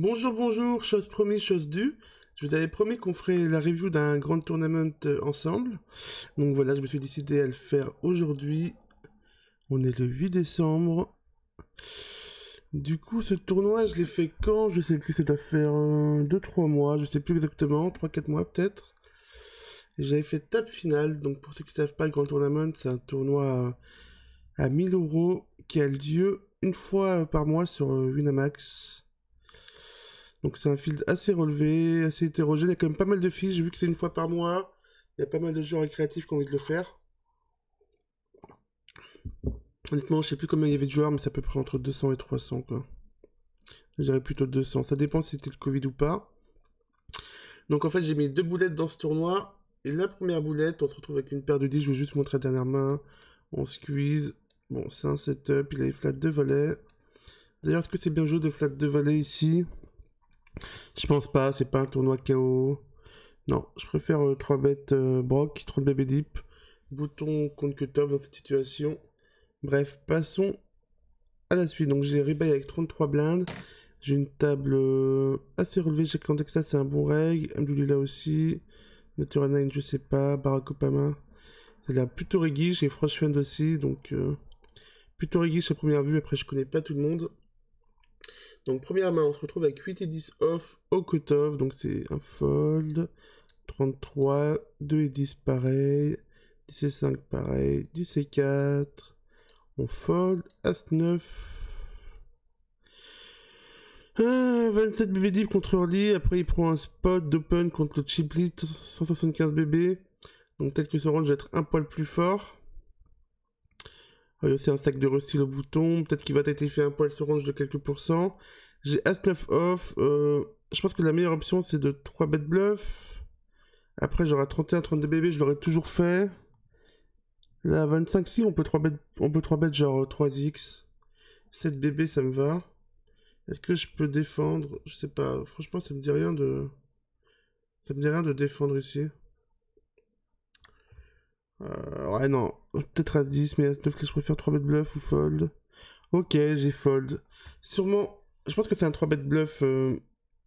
Bonjour, bonjour, chose promise, chose due. Je vous avais promis qu'on ferait la review d'un grand tournament euh, ensemble. Donc voilà, je me suis décidé à le faire aujourd'hui. On est le 8 décembre. Du coup, ce tournoi, je l'ai fait quand Je sais plus, ça doit faire 2-3 euh, mois, je sais plus exactement, 3-4 mois peut-être. J'avais fait table finale, donc pour ceux qui ne savent pas, le Grand Tournament, c'est un tournoi à, à 1000 euros qui a lieu une fois par mois sur euh, Winamax. Donc c'est un field assez relevé, assez hétérogène. Il y a quand même pas mal de fiches. J'ai vu que c'est une fois par mois. Il y a pas mal de joueurs récréatifs qui ont envie de le faire. Honnêtement, je sais plus combien il y avait de joueurs, mais c'est à peu près entre 200 et 300. quoi. dirais plutôt 200. Ça dépend si c'était le Covid ou pas. Donc en fait, j'ai mis deux boulettes dans ce tournoi. Et la première boulette, on se retrouve avec une paire de 10. Je vais juste montrer la dernière main. On squeeze. Bon, c'est un setup. Il a les flats de valet. D'ailleurs, est-ce que c'est bien joué de flat de valet ici je pense pas, c'est pas un tournoi KO. Non, je préfère 3 euh, bêtes euh, Brock, 30 bébé deep. Bouton contre que top dans cette situation. Bref, passons à la suite. Donc j'ai rebuy avec 33 blindes. J'ai une table euh, assez relevée. J'ai ça c'est un bon reg. Amdouli aussi. Natural 9, je sais pas. Barack Obama. Elle a plutôt Reggie. J'ai aussi. Donc plutôt Reggie à première vue. Après, je connais pas tout le monde. Donc première main, on se retrouve avec 8 et 10 off au cutoff, donc c'est un fold, 33, 2 et 10 pareil, 10 et 5 pareil, 10 et 4, on fold, As 9, 27 BB deep contre early, après il prend un spot d'open contre le lead, 175 BB, donc tel que ce range va être un poil plus fort. Euh, c'est un sac de rustyle au bouton. Peut-être qu'il va être fait un poil surange de quelques pourcents. J'ai As-9 off. Euh, je pense que la meilleure option, c'est de 3 bêtes bluff. Après, à 31, 32 bébés, je l'aurais toujours fait. Là, 25, si, on peut 3 bet on peut 3 bêtes genre 3x. 7 bébés, ça me va. Est-ce que je peux défendre Je sais pas. Franchement, ça me dit rien de... Ça me dit rien de défendre ici. Euh, ouais, non. Peut-être à 10, mais à 9, que je préfère 3 bet bluff ou fold Ok, j'ai fold. Sûrement, je pense que c'est un 3 bet bluff. Euh,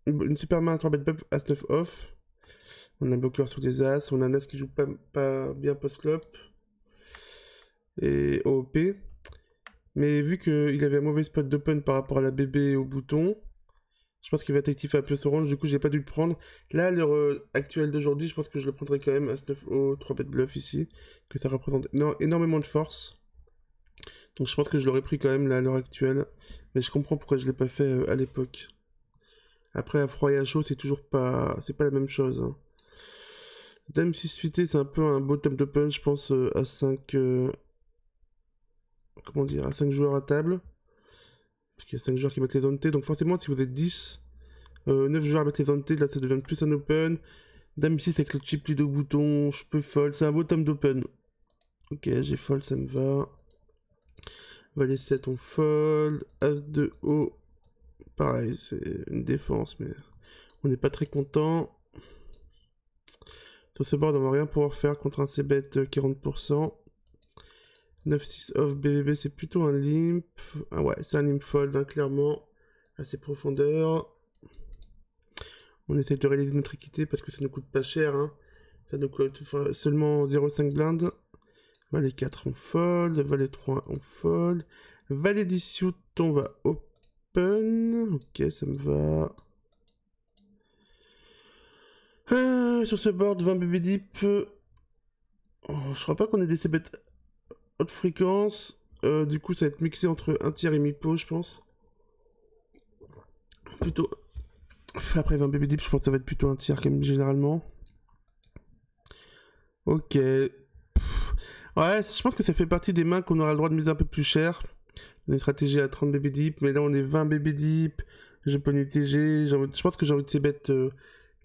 une super main à 3 bet bluff, as 9 off. On a beaucoup bloqueur sur des as. On a un as qui joue pas, pas bien post-flop. Et OP. Mais vu qu'il avait un mauvais spot d'open par rapport à la BB et au bouton, je pense qu'il va être actif à plus orange, du coup j'ai pas dû le prendre. Là, à l'heure euh, actuelle d'aujourd'hui, je pense que je le prendrais quand même à 9 au 3 bet bluff ici, que ça représente énormément de force. Donc je pense que je l'aurais pris quand même là à l'heure actuelle, mais je comprends pourquoi je l'ai pas fait euh, à l'époque. Après, à froid et à chaud, c'est toujours pas... c'est pas la même chose. Hein. Dame 6 suité, c'est un peu un beau top punch. je pense, 5... Euh, comment dire À 5 joueurs à table. Parce qu'il y a 5 joueurs qui mettent les ontés, Donc forcément, si vous êtes 10, 9 euh, joueurs mettent les ontés, là ça devient plus un open. Dame c'est avec le chip, les deux boutons, je peux fold. C'est un beau tome d'open. Ok, j'ai fold, ça me va. Valet 7, on fold. As de haut. Pareil, c'est une défense, mais on n'est pas très content. Sur ce board, on va rien pouvoir faire contre un c-bet 40%. Euh, 9-6 off BBB, c'est plutôt un limp. Ah ouais, c'est un limp fold, hein, clairement. Assez profondeur. On essaie de réaliser notre équité parce que ça nous coûte pas cher. Hein. Ça nous coûte seulement 0,5 blindes. Valet 4, on fold. Valet 3, on fold. Valet 10 suit, on va open. Ok, ça me va. Euh, sur ce board, 20 BB deep. je crois pas qu'on ait des bêtes fréquence. Euh, du coup, ça va être mixé entre un tiers et mi-pot, je pense. Plutôt. Après 20 baby deep, je pense que ça va être plutôt un tiers, comme généralement. Ok. Ouais, je pense que ça fait partie des mains qu'on aura le droit de miser un peu plus cher. les stratégies une stratégie à 30 baby deep, mais là on est 20 baby deep. J'ai pas une Je pense que j'ai envie de ces bêtes euh,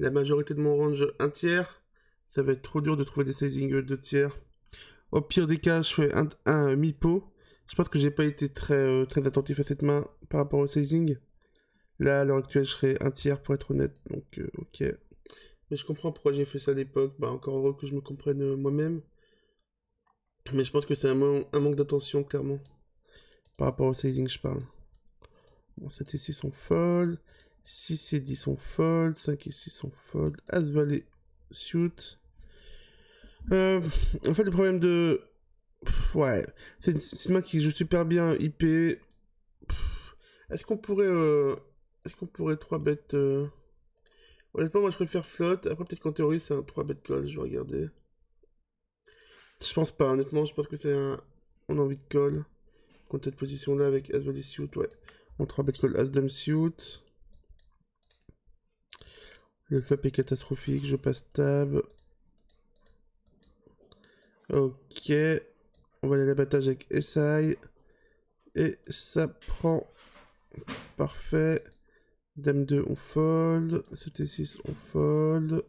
la majorité de mon range un tiers. Ça va être trop dur de trouver des sizing euh, de tiers. Au pire des cas, je fais un, un, mi Je pense que j'ai pas été très, euh, très attentif à cette main par rapport au sizing. Là, à l'heure actuelle, je serais un tiers pour être honnête. Donc, euh, ok. Mais je comprends pourquoi j'ai fait ça à l'époque. Bah, encore heureux que je me comprenne euh, moi-même. Mais je pense que c'est un, manque d'attention, clairement. Par rapport au sizing, je parle. Bon, 7 et 6 sont fold. 6 et 10 sont fold. 5 et 6 sont fold. As-valet suit. Euh, en fait, le problème de. ouais. C'est une, qui joue super bien IP. Est-ce qu'on pourrait. Euh... Est-ce qu'on pourrait 3 bêtes. Euh, honnêtement, moi je préfère flotte. Après, peut-être qu'en théorie, c'est un 3 bêtes call. Je vais regarder. Je pense pas, honnêtement. Je pense que c'est un. On a envie de call. Contre cette position-là avec As Suit. Ouais. On 3 bêtes call As Dame Suit. Le flop est catastrophique. Je passe tab. Ok. On va aller à l'abattage avec SI. Et ça prend. Parfait. Dame 2, on fold. CT6, on fold.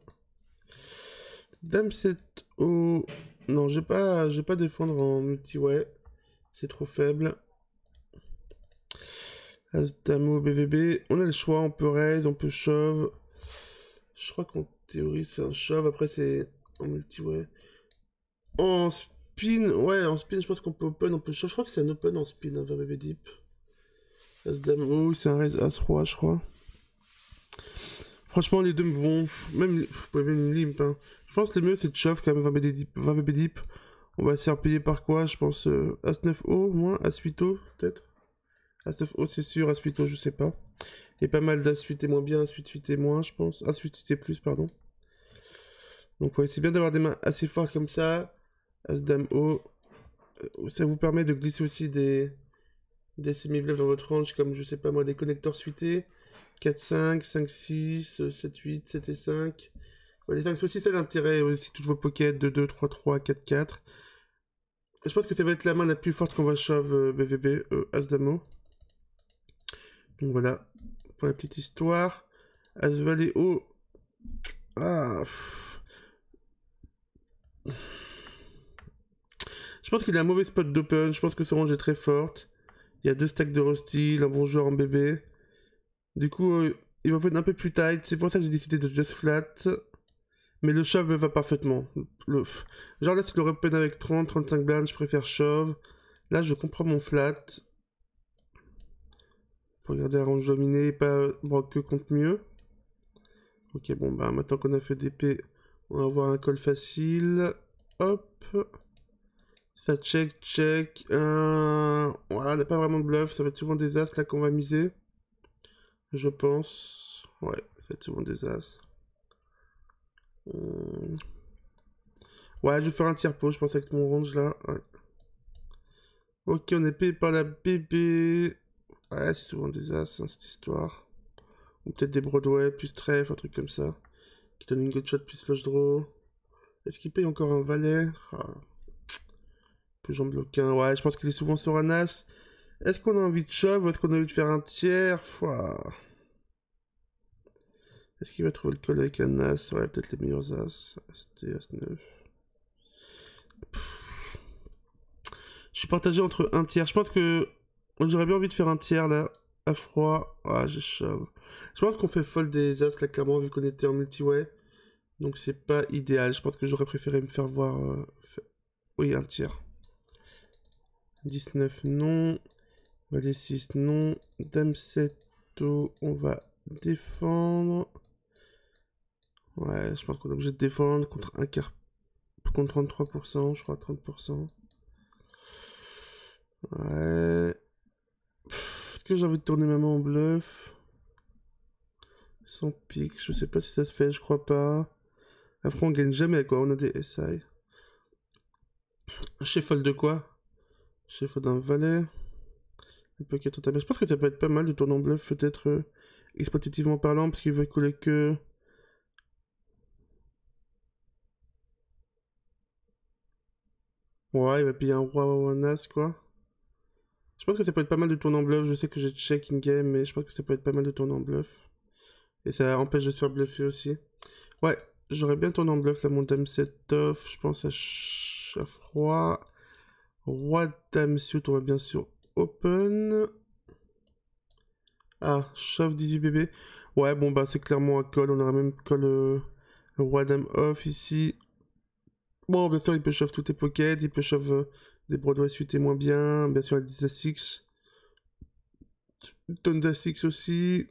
Dame 7 au... Non, je pas, vais pas défendre en multi-way. C'est trop faible. au BVB. On a le choix, on peut raise, on peut shove. Je crois qu'en théorie, c'est un shove. Après, c'est en multi-way. En spin, ouais, en spin, je pense qu'on peut open, on peut... Je crois que c'est un open en spin, un hein, 20 deep. As dame, oh, c'est un raise as roi, je crois. Franchement, les deux me vont. Même, pouvez même limp. Hein. Je pense que le mieux c'est de chauffe quand même 20 deep. On va essayer de payer par quoi Je pense euh, As 9O moins, As 8O peut-être. As 9O c'est sûr, As 8O je sais pas. Et pas mal d'As 8 et moins bien, As 8 8 et moins je pense. As 8 8 et plus, pardon. Donc ouais, c'est bien d'avoir des mains assez fortes comme ça. Asdamo. Euh, ça vous permet de glisser aussi des, des semi blocs dans votre range, comme je sais pas moi, des connecteurs suités. 4-5, 5-6, 7-8, 7-5. les 5 aussi, ça l'intérêt aussi, toutes vos pockets, 2-2, 3-3, 4-4. Je pense que ça va être la main la plus forte qu'on va shove BVB, euh, euh Donc voilà, pour la petite histoire. As-Valet Ah. Je pense qu'il a un mauvais spot d'open. Je pense que ce range est très forte. Il y a deux stacks de Rusty, un bon joueur en bébé. Du coup, euh, il va être un peu plus tight. C'est pour ça que j'ai décidé de just flat. Mais le shove me va parfaitement. Genre là, c'est le open avec 30, 35 blindes. Je préfère shove. Là, je comprends mon flat. Pour garder un range dominé pas que compte mieux. Ok, bon, bah maintenant qu'on a fait DP, on va avoir un call facile. Hop. Ça check, check. Euh, voilà, n'a pas vraiment de bluff. Ça va être souvent des as là qu'on va miser. Je pense. Ouais, ça va être souvent des as. Euh, ouais, je vais faire un tiers pot, je pense, avec mon range là. Ok, on est payé par la BB. Ouais, c'est souvent des as, hein, cette histoire. Ou peut-être des Broadway, plus trèfle, un truc comme ça. Qui donne une good shot, plus flush draw. Est-ce qu'il paye encore un valet ah. Que j'en bloque un. Ouais, je pense qu'il est souvent sur un as. Est-ce qu'on a envie de shove ou est-ce qu'on a envie de faire un tiers fois Est-ce qu'il va trouver le col avec un as Ouais, peut-être les meilleurs as. as 9. Je suis partagé entre un tiers. Je pense que j'aurais bien envie de faire un tiers là. À froid. Ah, j'ai shove. Je pense qu'on fait folle des as là, clairement, vu qu'on était en multiway Donc c'est pas idéal. Je pense que j'aurais préféré me faire voir. Euh, oui, un tiers. 19, non. Valet 6, non. Dame 7, on va défendre. Ouais, je pense qu'on est obligé de défendre contre un quart... Contre 33%, je crois, 30%. Ouais... Est-ce que j'ai envie de tourner main en bluff Sans pique, je sais pas si ça se fait, je crois pas. Après, on gagne jamais, quoi. On a des SI. Chez fold de quoi Chef d'un valet. Un Je pense que ça peut être pas mal de en bluff, peut-être euh, exploitativement parlant, parce qu'il va couler que. Ouais, il va payer un roi ou un as, quoi. Je pense que ça peut être pas mal de en bluff. Je sais que j'ai check in-game, mais je pense que ça peut être pas mal de en bluff. Et ça empêche de se faire bluffer aussi. Ouais, j'aurais bien tourné en bluff la mon dame set off. Je pense à, à froid. Roi, dame, suit, on va bien sûr open. Ah, chauffe 18 bébé. Ouais, bon, bah, c'est clairement un call. On aura même call euh, roi, off ici. Bon, bien sûr, il peut shove toutes les pockets. Il peut shove euh, des Broadway suite moins bien. Bien sûr, il dit 6. à 6 aussi.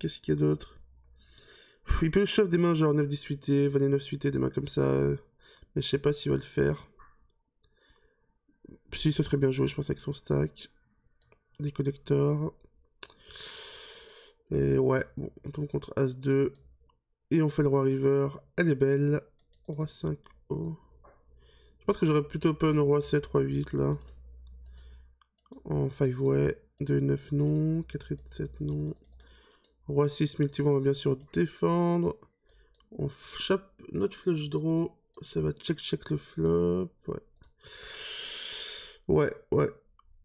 Qu'est-ce qu'il y a d'autre Il peut shove des mains genre 9-18 et 29 suite, des mains comme ça. Mais je sais pas s'il va le faire. Si, ça serait bien joué, je pense, avec son stack. Des connecteurs. Et ouais, bon, on tombe contre As2. Et on fait le Roi River. Elle est belle. Roi 5 o Je pense que j'aurais plutôt un Roi 7, Roi 8 là. En 5 way. 2, 9 non. 4 et 7 non. Roi 6, multi on va bien sûr défendre. On chope notre flush draw. Ça va check check le flop. Ouais. Ouais, ouais.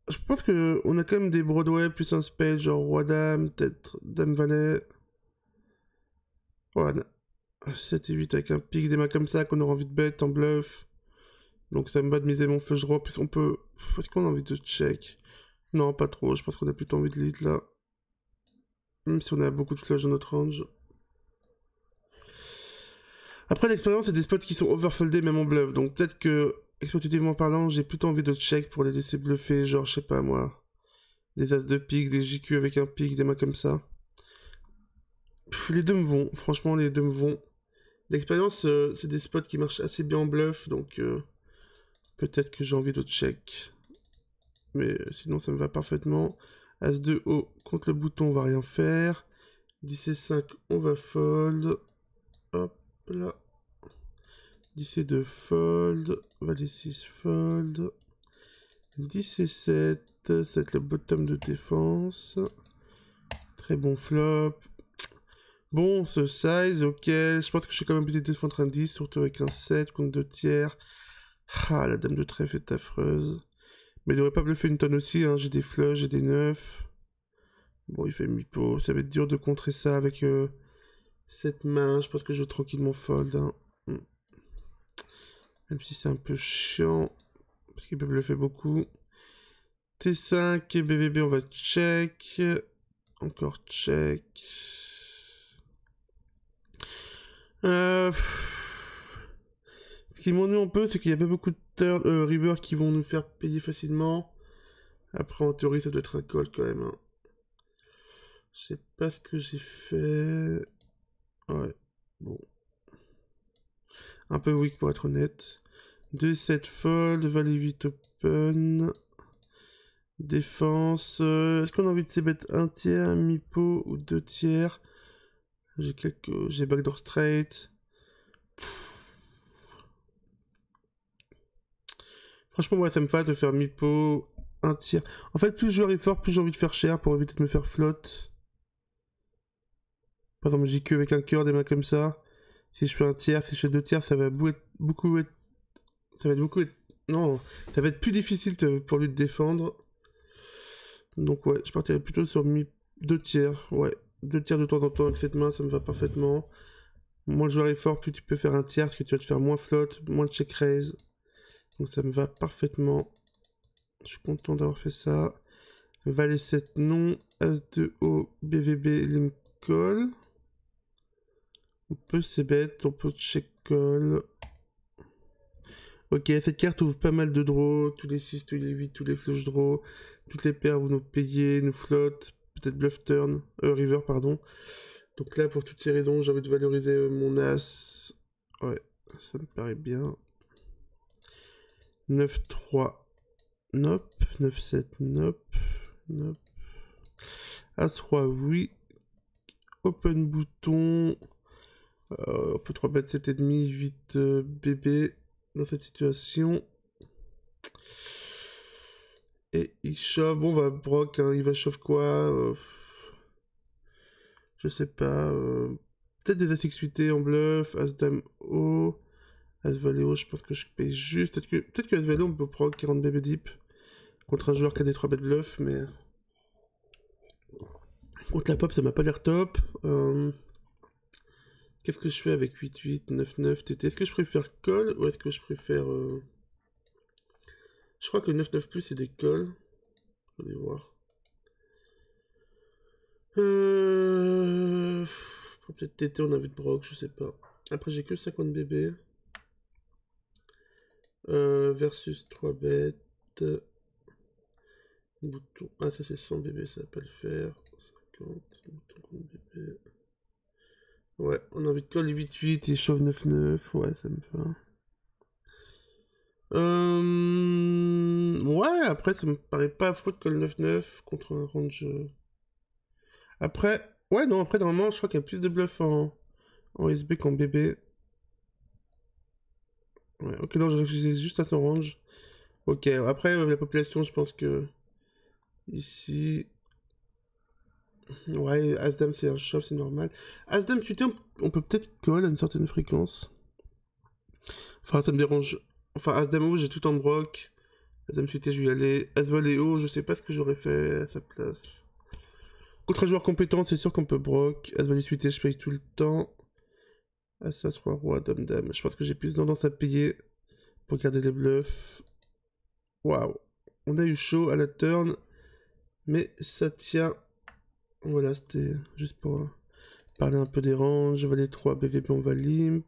Je pense que on a quand même des Broadway plus un spell, genre Roi Dame, peut-être Dame Valet. Ouais, 7 et 8 avec un pic, des mains comme ça qu'on aura envie de bet en bluff. Donc ça me va de miser mon feu, je roi, on peut... Est-ce qu'on a envie de check Non, pas trop, je pense qu'on a plutôt envie de lead là. Même si on a beaucoup de flash dans notre range. Après l'expérience, c'est des spots qui sont overfoldés même en bluff, donc peut-être que exploitativement parlant, j'ai plutôt envie de check pour les laisser bluffer, genre, je sais pas moi, des as de pique, des JQ avec un pique, des mains comme ça. les deux me vont, franchement, les deux me vont. L'expérience, euh, c'est des spots qui marchent assez bien en bluff, donc euh, peut-être que j'ai envie de check. Mais euh, sinon, ça me va parfaitement. As de haut contre le bouton, on va rien faire. 10 et 5, on va fold. Hop là. 10 et 2 fold, valet 6 fold, 10 et 7, 7 le bottom de défense, très bon flop, bon ce size, ok, je pense que je suis quand même obligé de défendre un 10, surtout avec un 7 contre 2 tiers, ah la dame de trèfle est affreuse, mais il aurait pas bluffé une tonne aussi, hein. j'ai des flush, j'ai des 9, bon il fait mi-pot, ça va être dur de contrer ça avec euh, cette main, je pense que je vais tranquillement fold, hein. Même si c'est un peu chiant. Parce qu'il peut le faire beaucoup. T5 et BVB, on va check. Encore check. Euh, ce qui m'ennuie un peu, c'est qu'il n'y a pas beaucoup de turn, euh, qui vont nous faire payer facilement. Après, en théorie, ça doit être un call quand même. Je hein. Je sais pas ce que j'ai fait. Ouais, bon. Un peu weak pour être honnête. 2-7 fold, valet 8 open. Défense. Euh, est-ce qu'on a envie de bêtes 1 tiers, mi-pot ou deux tiers J'ai quelques... J'ai backdoor straight. Franchement, moi, ça me fait de faire mi-pot, un tiers. En fait, plus je joueur fort, plus j'ai envie de faire cher pour éviter de me faire flotte. Par exemple, j'ai que avec un cœur, des mains comme ça. Si je fais un tiers, si je fais deux tiers, ça va beaucoup être, beaucoup Ça va être beaucoup Non, ça va être plus difficile pour lui de défendre. Donc ouais, je partirais plutôt sur deux tiers. Ouais, deux tiers de temps en temps avec cette main, ça me va parfaitement. Moins le joueur est fort, plus tu peux faire un tiers, parce que tu vas te faire moins flotte, moins de check raise. Donc ça me va parfaitement. Je suis content d'avoir fait ça. Valet 7 non, As 2 haut, BVB, Limcol. On peut c'est bête, on peut check call. Ok, cette carte ouvre pas mal de draws, tous les 6, tous les 8, tous les flush draws, toutes les paires vous nous payer, nous flotte, peut-être bluff turn, euh, river pardon. Donc là, pour toutes ces raisons, j'avais de valoriser euh, mon as. Ouais, ça me paraît bien. 9-3, nope. 9-7, nope. Nope. As-3, oui. Open bouton. Euh, on peut 3 bêtes 7,5, 8 BB bébés dans cette situation. Et il chauffe. Bon, va bah, broc. Hein, il va chauffe quoi euh, Je sais pas. Euh, peut-être des As en bluff, As Dame haut. As je pense que je paye juste. Peut-être que, peut que As on peut prendre 40 bébés deep contre un joueur qui a des 3 bêtes bluff, mais. Contre la pop, ça m'a pas l'air top. Euh... Qu'est-ce que je fais avec 8, 8, 9, 9, TT Est-ce que je préfère call ou est-ce que je préfère... Euh, je crois que 9, 9 plus c'est des calls. Allez voir. Euh, peut-être TT, on a vu de Brock, je sais pas. Après j'ai que 50 bébés. Euh, versus 3 bêtes. Bouton. Ah ça c'est 100 bébés, ça va pas le faire. 50, bouton Ouais, on a envie de coller 8-8 et chauve 9-9. Ouais, ça me fait. Euh... Ouais, après, ça me paraît pas affreux de call 9-9 contre un range. Euh. Après, ouais, non, après, normalement, je crois qu'il y a plus de bluff en, SB qu'en BB. Ouais, ok, non, je refusais juste à son range. Ok, après, euh, la population, je pense que. Ici. Ouais, Asdam c'est un shove, c'est normal. Asdam, suité, on peut peut-être call à une certaine fréquence. Enfin, ça me dérange. Enfin, haut, oh, j'ai tout en broc. Asdam suité, je vais y aller. haut, je sais pas ce que j'aurais fait à sa place. Contre un joueur compétent, c'est sûr qu'on peut broc. As-Valet suité, je paye tout le temps. Assas, roi, roi, dame, dame. Je pense que j'ai plus tendance à payer pour garder les bluffs. Waouh. On a eu chaud à la turn. Mais ça tient voilà, c'était juste pour parler un peu des ranges. Je les 3, BVP, on va limp.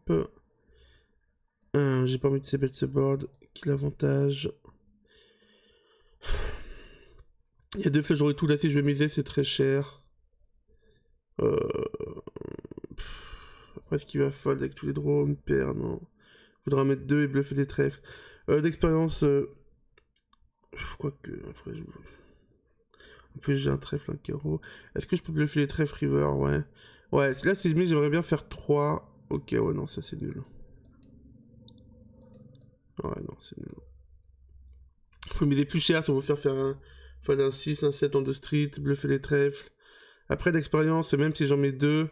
Euh, J'ai pas envie de ces bêtes ce board. Quel avantage. Il y a deux flèches, j'aurais tout là si je vais miser, c'est très cher. Euh... Après, ce qu'il va fold avec tous les drones, Père, non. Faudra mettre deux et bluffer des trèfles. Euh, D'expérience. Euh, quoique, en plus, j'ai un trèfle, un carreau. Est-ce que je peux bluffer les trèfles river Ouais. Ouais, là, si je mets, j'aimerais bien faire 3. Ok, ouais, non, ça, c'est nul. Ouais, non, c'est nul. Faut miser plus cher si on veut faire faire un... un 6, un 7 en 2 street, bluffer les trèfles. Après, d'expérience, même si j'en mets 2,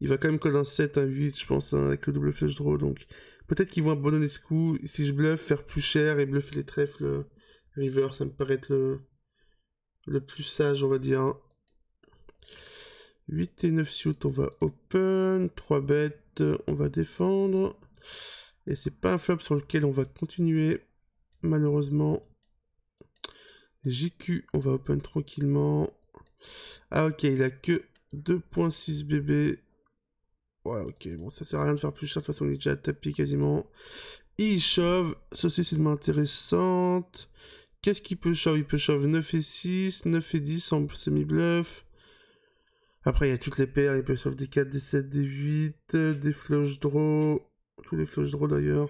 il va quand même coller un 7, un 8, je pense, hein, avec le double flush draw. Donc, peut-être qu'ils vont abandonner ce coup. Si je bluffe, faire plus cher et bluffer les trèfles river, ça me paraît être le le plus sage, on va dire. 8 et 9 suit, on va open. 3 bêtes, on va défendre. Et c'est pas un flop sur lequel on va continuer, malheureusement. JQ, on va open tranquillement. Ah ok, il a que 2.6 BB. Ouais ok, bon ça sert à rien de faire plus cher, de toute façon il est déjà tapé quasiment. Il shove, ceci c'est une main intéressante. Qu'est-ce qu'il peut shove Il peut shove 9 et 6, 9 et 10 en semi-bluff. Après, il y a toutes les paires. Il peut shove des 4, des 7, des 8, euh, des flush draw. Tous les flush draw d'ailleurs.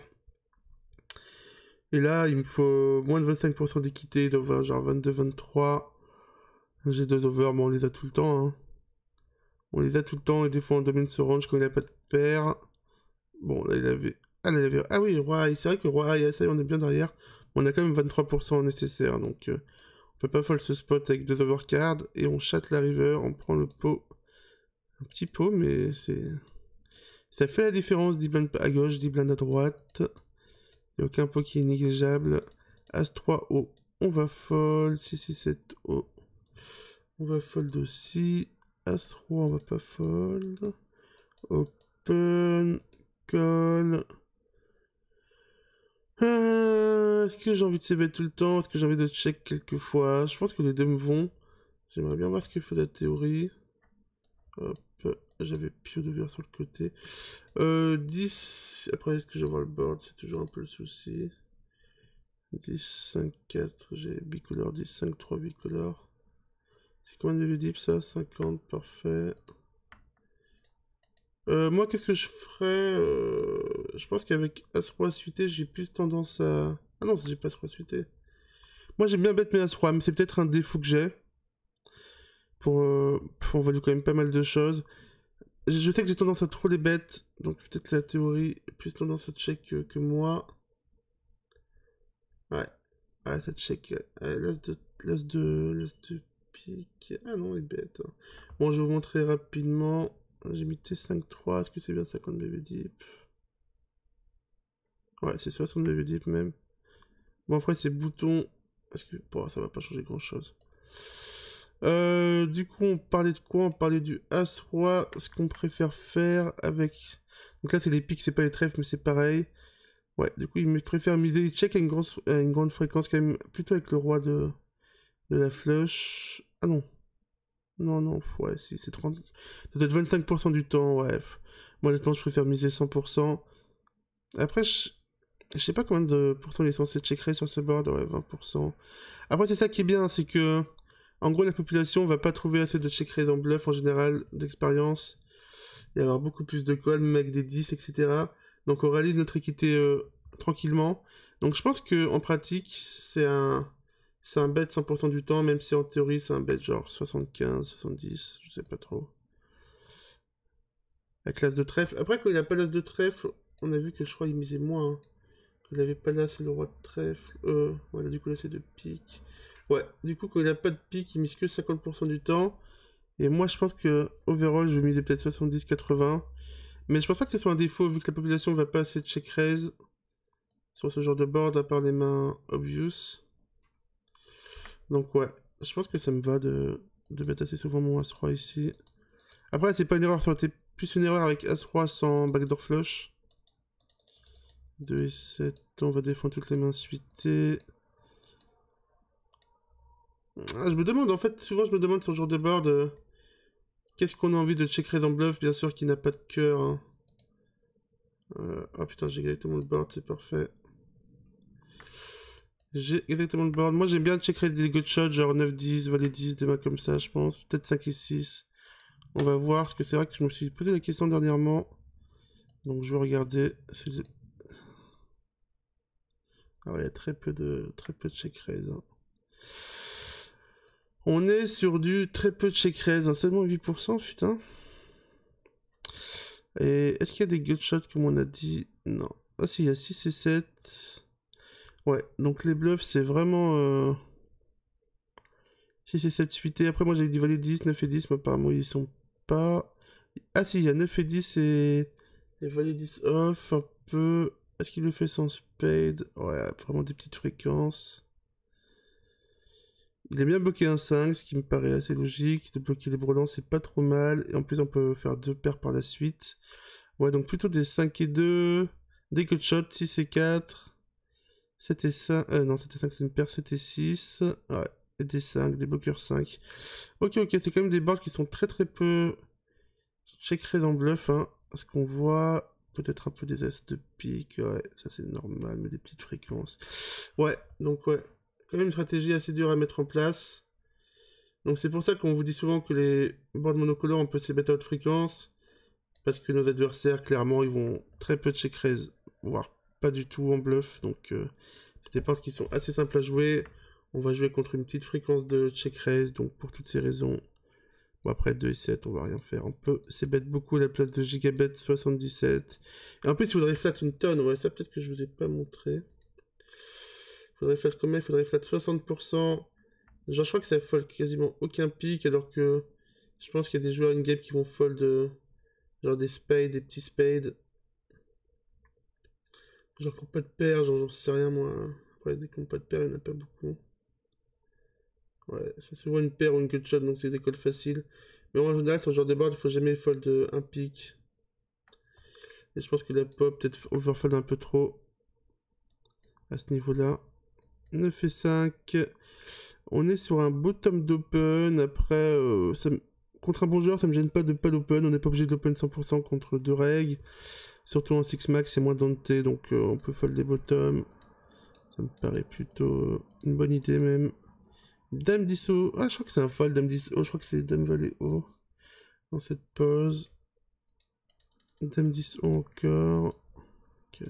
Et là, il me faut moins de 25% d'équité. Il doit genre 22, 23. J'ai deux over. mais on les a tout le temps. Hein. On les a tout le temps. Et des fois, on domine ce range quand il n'a pas de paire. Bon, là, il avait. Ah, là, il avait... ah oui, roi. C'est vrai que roi, ça y est, on est bien derrière on a quand même 23% nécessaire, donc On euh, on peut pas folle ce spot avec deux overcards, et on chatte la river, on prend le pot. Un petit pot, mais c'est... Ça fait la différence, 10 à gauche, 10 à droite. Il n'y a aucun pot qui est négligeable. As-3 haut, on va fold, 6-6-7 haut. On va fold aussi. As-3, on va pas fold. Open, call. Ah, est-ce que j'ai envie de CB tout le temps Est-ce que j'ai envie de check quelques fois Je pense que les deux me vont. J'aimerais bien voir ce que fait la théorie. Hop, j'avais Pio de verre sur le côté. 10, euh, après est-ce que je vois le board C'est toujours un peu le souci. 10, 5, 4, j'ai bicolore, 10, 5, 3 bicolore. C'est combien de VDIP ça 50, parfait. Euh, moi, qu'est-ce que je ferais euh, Je pense qu'avec As-Roi suité, j'ai plus tendance à... Ah non, j'ai pas trop suité. Moi j'aime bien bête Batman mais c'est peut-être un défaut que j'ai. Pour, euh, quand même pas mal de choses. Je sais que j'ai tendance à trop les bêtes, donc peut-être la théorie plus tendance à check que, moi. Ouais, ouais, ça check. Euh, euh, l'as de, l'as de, pique. Ah non, elle est bête. Hein. Bon, je vais vous montrer rapidement. J'ai mis T5-3, est-ce que c'est bien 50 BB deep Ouais, c'est 60 BB deep même. Bon, après, ces boutons... Parce que bon, ça va pas changer grand-chose euh, Du coup, on parlait de quoi On parlait du As-Roi, ce qu'on préfère faire avec... Donc là, c'est les pics, c'est pas les trèfles, mais c'est pareil. Ouais, du coup, il préfère miser les check à une, grosse, grande fréquence, quand même, plutôt avec le roi de, de la flush. Ah non. Non, non, ouais, si, c'est 30... Ça être 25% du temps, ouais. Moi, honnêtement, je préfère miser 100%. Après, je... Je sais pas combien de pourcents il est censé checker sur ce board, ouais, 20%. Après, c'est ça qui est bien, c'est que, en gros, la population va pas trouver assez de checkers en bluff en général, d'expérience. Il y avoir beaucoup plus de même mec des 10, etc. Donc, on réalise notre équité euh, tranquillement. Donc, je pense que en pratique, c'est un, c'est un bet 100% du temps, même si en théorie, c'est un bet genre 75, 70, je sais pas trop. La classe de trèfle. Après, quand il a pas l'as de trèfle, on a vu que je crois qu'il misait moins. Hein. Il avait pas là, c'est le roi de trèfle. Euh, voilà, du coup là c'est de pique. Ouais, du coup quand il a pas de pique, il mise que 50% du temps. Et moi je pense que overall je misais peut-être 70-80. Mais je pense pas que ce soit un défaut vu que la population va pas assez de check raise sur ce genre de board à part les mains obvious. Donc ouais, je pense que ça me va de, de mettre assez souvent mon As-Roi ici. Après c'est pas une erreur, ça aurait été plus une erreur avec As-Roi sans backdoor flush. 2 et 7. On va défendre toutes les mains suitées. Ah, je me demande, en fait, souvent je me demande sur le jour de board, euh, qu'est-ce qu'on a envie de checker dans bluff, bien sûr qui n'a pas de cœur. Ah putain, j'ai exactement le board, c'est parfait. J'ai exactement le board. Moi j'aime bien checker des good shots, genre 9-10, valet 10, des mains comme ça, je pense. Peut-être 5 et 6. On va voir, parce que c'est vrai que je me suis posé la question dernièrement. Donc je vais regarder. C'est il y a très peu de, très peu de check raise. Hein. On est sur du très peu de check raise, hein. seulement 8%, putain. Et est-ce qu'il y a des good shots comme on a dit Non. Ah si, il y a 6 et 7. Ouais, donc les bluffs, c'est vraiment... 6 euh, et 7 suité. Après, moi, j'avais dit valet 10, 9 et 10, mais apparemment, ils sont pas... Ah si, il y a 9 et 10 et... Et valet 10 off, un peu... Est-ce qu'il le fait sans Ouais, vraiment des petites fréquences. Il est bien bloqué un 5, ce qui me paraît assez logique. De bloquer les brelans, c'est pas trop mal. Et en plus, on peut faire deux paires par la suite. Ouais, donc plutôt des 5 et 2. Des good shots, 6 et 4. 7 et 5. Euh, non, 7 et 5, c'est une paire. 7 et 6. Ouais, et des 5, des bloqueurs 5. Ok, ok, c'est quand même des bords qui sont très très peu. Je checkerai dans bluff, hein. Ce qu'on voit, peut-être un peu des as de pique, ouais, ça c'est normal, mais des petites fréquences. Ouais, donc ouais, quand même une stratégie assez dure à mettre en place. Donc c'est pour ça qu'on vous dit souvent que les boards monocolores, on peut se mettre à haute fréquence, parce que nos adversaires, clairement, ils vont très peu de check raise, voire pas du tout en bluff, donc euh, c'est des portes qui sont assez simples à jouer. On va jouer contre une petite fréquence de check raise, donc pour toutes ces raisons, Bon, après 2 et 7, on va rien faire. On peut bête beaucoup la place de Gigabet 77. Et en plus, il faudrait flat une tonne. Ouais, ça peut-être que je vous ai pas montré. Il faudrait flat combien Il faudrait flat 60%. Genre, je crois que ça fold quasiment aucun pic, alors que je pense qu'il y a des joueurs in-game qui vont fold euh, genre des spades, des petits spades. Genre qu'on pas de paire, genre j'en sais rien moi. Hein. Après, dès qu'on pas de paire, il n'y en a pas beaucoup. Ouais, c'est souvent une paire ou une good donc c'est des calls faciles. Mais en général, sur le genre de board, il faut jamais fold euh, un pic Et je pense que la pop peut-être overfold un peu trop à ce niveau-là. 9 et 5. On est sur un bottom d'open. Après, euh, contre un bon joueur, ça me gêne pas de pas l'open. On n'est pas obligé de l'open 100% contre deux règles. Surtout en 6 max, c'est moins denté, donc euh, on peut fold des bottoms. Ça me paraît plutôt une bonne idée même. Dame 10 haut. Ah, je crois que c'est un fall Dame 10 haut. Je crois que c'est Dame Valet haut. Dans cette pause. Dame 10 haut encore. Ok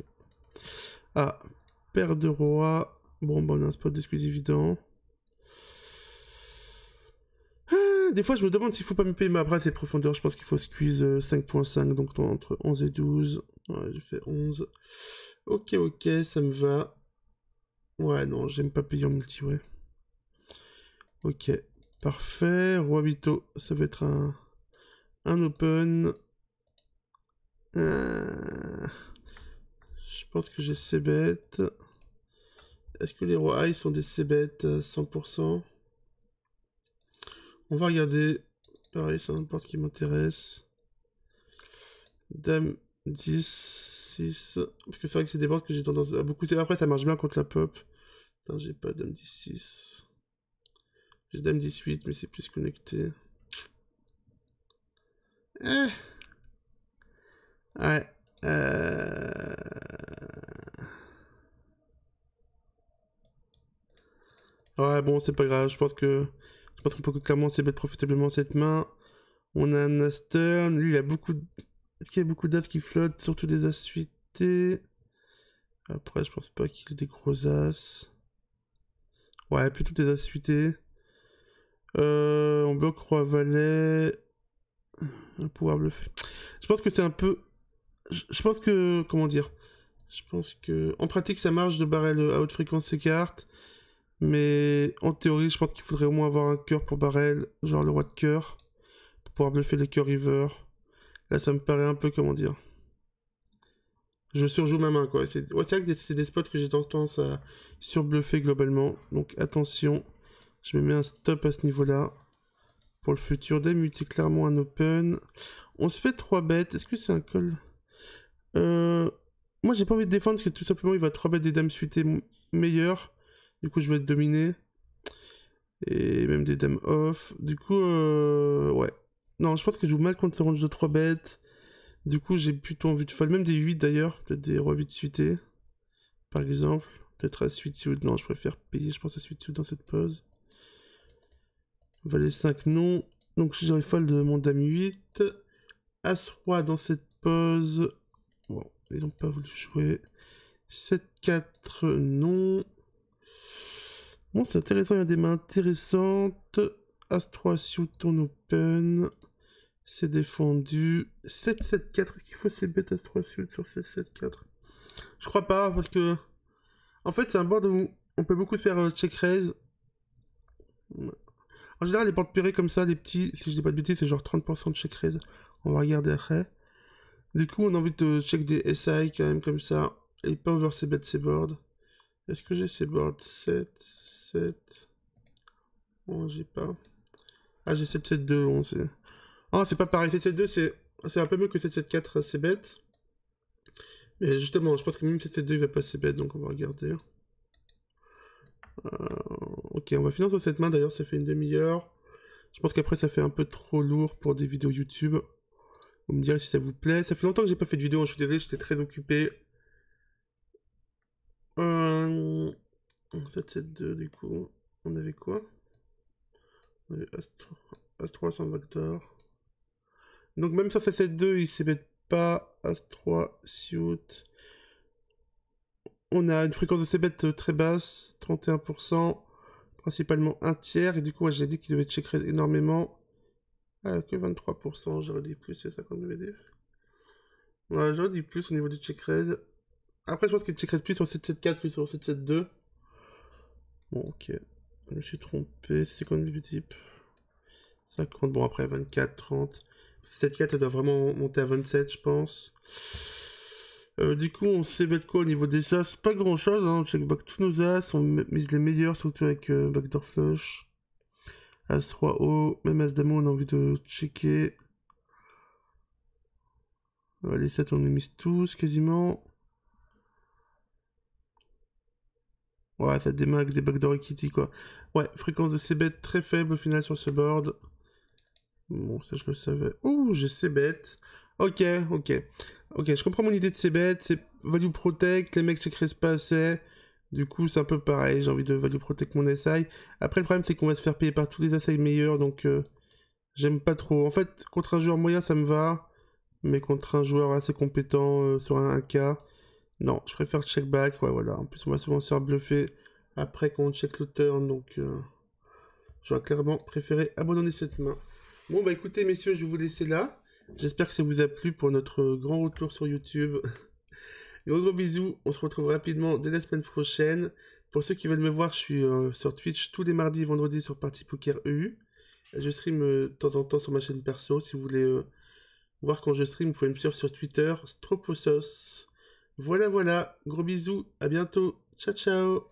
Ah, paire de roi. Bon, bon, bah, on a un spot d'excuse évident. Ah, des fois, je me demande s'il faut pas me payer ma brasse et profondeur. Je pense qu'il faut squeeze 5.5, euh, donc entre 11 et 12. Ouais, j'ai fait 11. Ok, ok, ça me va. Ouais, non, j'aime pas payer en multi, ouais. Ok, parfait. Roi Vito, ça va être un, un open. Euh, je pense que j'ai c bet. Est-ce que les rois ils sont des c bet 100% On va regarder. Pareil, c'est n'importe qui m'intéresse. Dame 10, 6. Parce que c'est vrai que c'est des portes que j'ai tendance à beaucoup. Après, ça marche bien contre la pop. J'ai pas dame 10, 6. J'ai dame 18, mais c'est plus connecté. Eh. Ouais. Euh. Ouais, bon, c'est pas grave. Je pense que. Je pense qu'on peut clairement mettre profitablement cette main. On a un Astern. Lui, il a beaucoup. De... Est-ce qu'il y a beaucoup d'as qui flottent Surtout des as suités. Après, je pense pas qu'il ait des gros as. Ouais, plutôt des as suités. Euh, on bloque Roi Valet. pouvoir bluffer. Je pense que c'est un peu. Je pense que. Comment dire Je pense que. En pratique, ça marche de barrel à haute fréquence ces cartes. Mais en théorie, je pense qu'il faudrait au moins avoir un cœur pour barrel, genre le roi de cœur, pour pouvoir bluffer les cœurs river. Là, ça me paraît un peu, comment dire. Je surjoue ma main, quoi. C'est c'est des spots que j'ai tendance à surbluffer globalement. Donc attention. Je me mets un stop à ce niveau-là. Pour le futur, Dame c'est clairement un open. On se fait 3 bêtes. Est-ce que c'est un call euh, Moi, j'ai pas envie de défendre parce que tout simplement, il va 3 bêtes des dames suitées meilleures. Du coup, je vais être dominé. Et même des dames off. Du coup, euh, ouais. Non, je pense que je joue mal contre le range de 3 bêtes. Du coup, j'ai plutôt envie de fall. Même des 8 d'ailleurs. Peut-être des rois 8 suitées. Par exemple. Peut-être à suite suit. Non, je préfère payer, je pense, à suite suit dans cette pause. Valet 5, non. Donc je dirais de mon dame 8. As-Roi dans cette pose. Bon, ils n'ont pas voulu jouer. 7-4, non. Bon, c'est intéressant, il y a des mains intéressantes. As-3, suit, ton open. C'est défendu. 7-7-4, est-ce qu'il faut ces bêtes As-3, suit sur ces 7-4 Je crois pas, parce que... En fait, c'est un board où on peut beaucoup faire euh, check-raise. En général, les portes purées comme ça, les petits, si je n'ai pas de bêtises, c'est genre 30% de check raise. On va regarder après. Du coup, on a envie de check des SI quand même comme ça. Et pas over ses bêtes, boards. Est-ce que j'ai ces boards 7, 7. Bon, j'ai pas. Ah, j'ai 7, 7, 2, Ah, oh, c'est pas pareil. 7, 7, 2, c'est un peu mieux que 7, 7, 4, c'est bête. Mais justement, je pense que même 7, 7, 2, il va pas c'est bête, donc on va regarder. Euh... Ok, on va finir sur cette main d'ailleurs, ça fait une demi-heure. Je pense qu'après ça fait un peu trop lourd pour des vidéos YouTube. Vous me direz si ça vous plaît. Ça fait longtemps que j'ai pas fait de vidéo, hein, je suis désolé, j'étais très occupé. Euh... 7, 2 du coup. On avait quoi On avait Astro, Astro sans Vector. Donc même fait 7, 2 il s'ébête pas. As3, Suit. On a une fréquence de s'ébête euh, très basse, 31% principalement un tiers, et du coup, j'ai dit qu'il devait checker énormément. Ah, que 23%, j'aurais dit plus, c'est 50 de Ouais, j'aurais dit plus au niveau du check raise. Après, je pense qu'il check raise plus sur 774 que sur 772. Bon, ok. Je me suis trompé, c'est quand même type 50, bon après 24, 30. 7.4, 4 doit vraiment monter à 27, je pense. Euh, du coup, on sait bête quoi au niveau des as Pas grand chose, on hein. check back tous nos as, on mise les meilleurs, surtout avec euh, backdoor flush. As 3 O, même as on a envie de checker. les 7 on les mise tous quasiment. Ouais, ça démarque des backdoor Equity, quoi. Ouais, fréquence de c bêtes e très faible au final sur ce board. Bon, ça je le savais. Ouh, j'ai c bêtes. E Ok, ok. Ok, je comprends mon idée de ces bêtes, c'est value protect, les mecs checkeraient pas assez. Du coup, c'est un peu pareil, j'ai envie de value protect mon SI. Après, le problème, c'est qu'on va se faire payer par tous les SI meilleurs, donc euh, j'aime pas trop. En fait, contre un joueur moyen, ça me va, mais contre un joueur assez compétent euh, sur un 1K, non, je préfère check back, ouais, voilà. En plus, on va souvent se faire bluffer après qu'on check le turn, donc euh, je j'aurais clairement préféré abandonner cette main. Bon, bah écoutez, messieurs, je vais vous laisser là. J'espère que ça vous a plu pour notre grand retour sur YouTube. Gros gros bisous, on se retrouve rapidement dès la semaine prochaine. Pour ceux qui veulent me voir, je suis euh, sur Twitch tous les mardis et vendredis sur partie Poker EU. Je stream euh, de temps en temps sur ma chaîne perso. Si vous voulez euh, voir quand je stream, vous pouvez me suivre sur Twitter, Stroposos. Voilà, voilà. Gros bisous. À bientôt. Ciao, ciao.